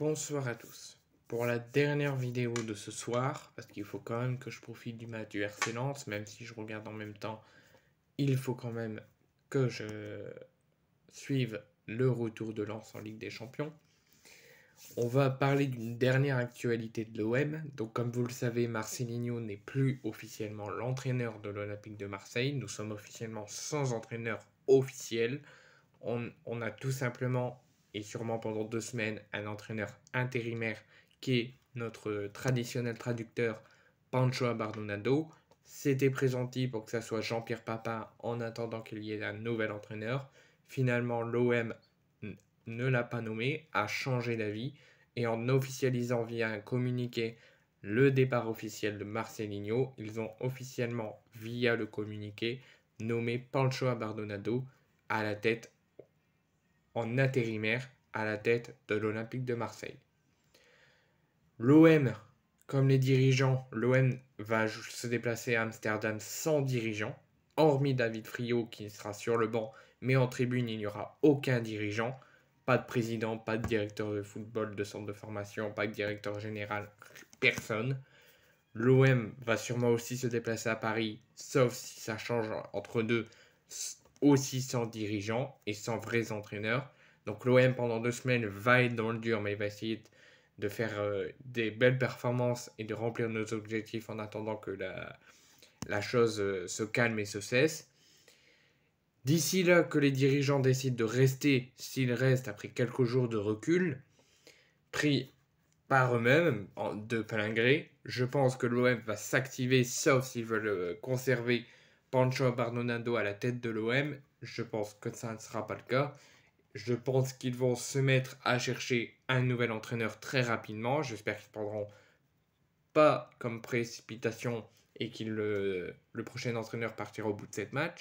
Bonsoir à tous. Pour la dernière vidéo de ce soir, parce qu'il faut quand même que je profite du match du RC Lens, même si je regarde en même temps, il faut quand même que je suive le retour de Lens en Ligue des Champions. On va parler d'une dernière actualité de l'OM. Donc comme vous le savez, Marcelinho n'est plus officiellement l'entraîneur de l'Olympique de Marseille. Nous sommes officiellement sans entraîneur officiel. On, on a tout simplement et sûrement pendant deux semaines un entraîneur intérimaire qui est notre traditionnel traducteur Pancho Abardonado s'était présenté pour que ça soit Jean-Pierre Papin en attendant qu'il y ait un nouvel entraîneur. Finalement, l'OM ne l'a pas nommé, a changé d'avis et en officialisant via un communiqué le départ officiel de Marcelinho, ils ont officiellement, via le communiqué, nommé Pancho Abardonado à la tête en intérimaire à la tête de l'Olympique de Marseille. L'OM, comme les dirigeants, l'OM va se déplacer à Amsterdam sans dirigeant, hormis David Friot qui sera sur le banc, mais en tribune il n'y aura aucun dirigeant, pas de président, pas de directeur de football, de centre de formation, pas de directeur général, personne. L'OM va sûrement aussi se déplacer à Paris, sauf si ça change entre deux, aussi sans dirigeants et sans vrais entraîneurs. Donc l'OM pendant deux semaines va être dans le dur, mais il va essayer de faire euh, des belles performances et de remplir nos objectifs en attendant que la, la chose euh, se calme et se cesse. D'ici là, que les dirigeants décident de rester, s'ils restent après quelques jours de recul, pris par eux-mêmes, de plein gré, je pense que l'OM va s'activer, sauf s'ils veulent euh, conserver Pancho Barnonado à la tête de l'OM. Je pense que ça ne sera pas le cas. Je pense qu'ils vont se mettre à chercher un nouvel entraîneur très rapidement. J'espère qu'ils ne prendront pas comme précipitation et que euh, le, prochain entraîneur partira au bout de cette match.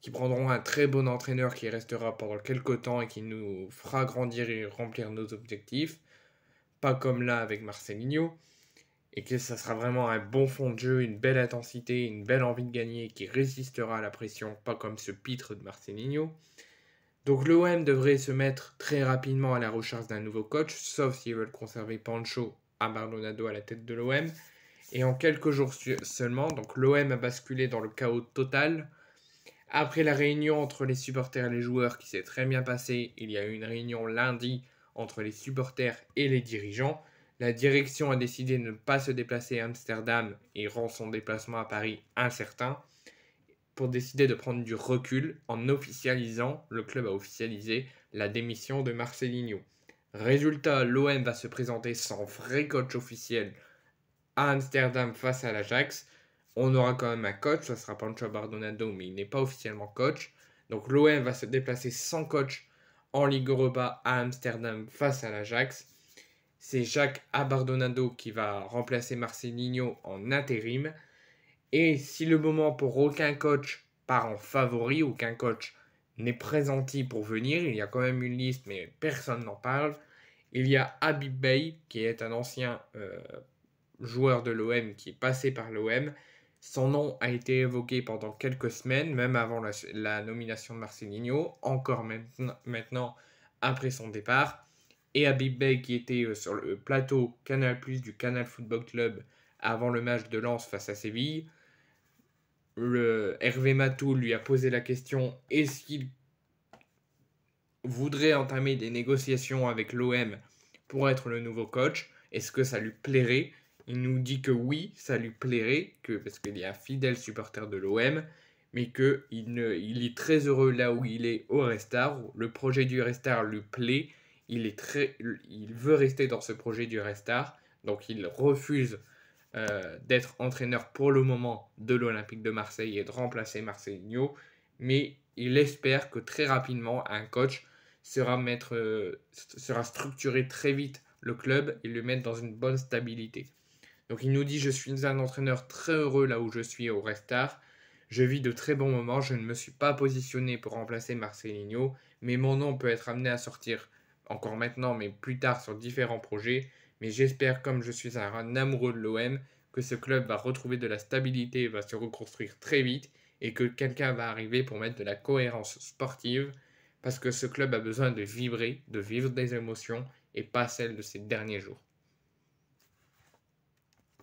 Qu'ils prendront un très bon entraîneur qui restera pendant quelques temps et qui nous fera grandir et remplir nos objectifs. Pas comme là avec Marcelinho et que ça sera vraiment un bon fond de jeu, une belle intensité, une belle envie de gagner qui résistera à la pression, pas comme ce pitre de Marcelinho. Donc l'OM devrait se mettre très rapidement à la recherche d'un nouveau coach, sauf s'ils veulent conserver Pancho à à la tête de l'OM. Et en quelques jours seulement, donc l'OM a basculé dans le chaos total. Après la réunion entre les supporters et les joueurs qui s'est très bien passée, il y a eu une réunion lundi entre les supporters et les dirigeants la direction a décidé de ne pas se déplacer à Amsterdam et rend son déplacement à Paris incertain pour décider de prendre du recul en officialisant, le club a officialisé la démission de Marcelinho. Résultat, l'OM va se présenter sans vrai coach officiel à Amsterdam face à l'Ajax. On aura quand même un coach, ce sera Pancho Bardonado, mais il n'est pas officiellement coach. Donc l'OM va se déplacer sans coach en Ligue Europa à Amsterdam face à l'Ajax. C'est Jacques Abardonado qui va remplacer Marcelinho en intérim. Et si le moment pour aucun coach part en favori, aucun coach n'est présenté pour venir, il y a quand même une liste mais personne n'en parle, il y a Habib Bey qui est un ancien euh, joueur de l'OM qui est passé par l'OM. Son nom a été évoqué pendant quelques semaines, même avant la, nomination de Marcelinho, encore maintenant après son départ et Habib Bey qui était euh, sur le euh, plateau Canal Plus du Canal Football Club avant le match de Lens face à Séville. Le Hervé Matou lui a posé la question est-ce qu'il voudrait entamer des négociations avec l'OM pour être le nouveau coach Est-ce que ça lui plairait Il nous dit que oui, ça lui plairait, que, parce qu'il est un fidèle supporter de l'OM, mais qu'il il est très heureux là où il est au Restar. Le projet du Restar lui plaît il, veut rester dans ce projet du Restart, donc il refuse euh, d'être entraîneur pour le moment de l'Olympique de Marseille et de remplacer Marcelinho, mais il espère que très rapidement un coach sera, sera structuré très vite le club et le mettre dans une bonne stabilité. Donc il nous dit je suis un entraîneur très heureux là où je suis au Restart. Je vis de très bons moments, je ne me suis pas positionné pour remplacer Marcelinho, mais mon nom peut être amené à sortir encore maintenant, mais plus tard sur différents projets. Mais j'espère, comme je suis un amoureux de l'OM, que ce club va retrouver de la stabilité et va se reconstruire très vite et que quelqu'un va arriver pour mettre de la cohérence sportive parce que ce club a besoin de vibrer, de vivre des émotions et pas celles de ces derniers jours.